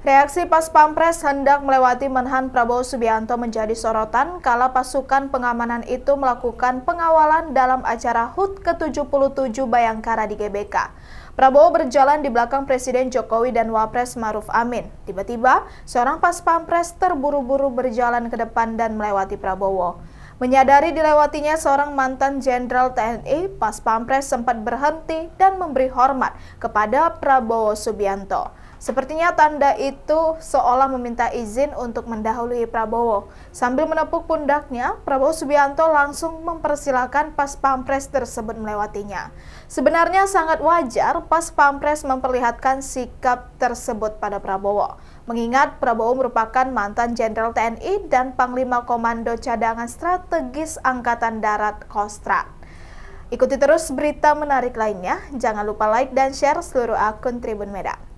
Reaksi pas pampres hendak melewati Menhan Prabowo Subianto menjadi sorotan kala pasukan pengamanan itu melakukan pengawalan dalam acara HUT ke-77 Bayangkara di GBK. Prabowo berjalan di belakang Presiden Jokowi dan Wapres Maruf Amin. Tiba-tiba, seorang pas pampres terburu-buru berjalan ke depan dan melewati Prabowo. Menyadari dilewatinya seorang mantan Jenderal TNI, Pas Pampres sempat berhenti dan memberi hormat kepada Prabowo Subianto. Sepertinya tanda itu seolah meminta izin untuk mendahului Prabowo. Sambil menepuk pundaknya, Prabowo Subianto langsung mempersilahkan pas pampres tersebut melewatinya. Sebenarnya sangat wajar pas pampres memperlihatkan sikap tersebut pada Prabowo. Mengingat Prabowo merupakan mantan Jenderal TNI dan Panglima Komando Cadangan Strategis Angkatan Darat Kostrad. Ikuti terus berita menarik lainnya. Jangan lupa like dan share seluruh akun Tribun Medan.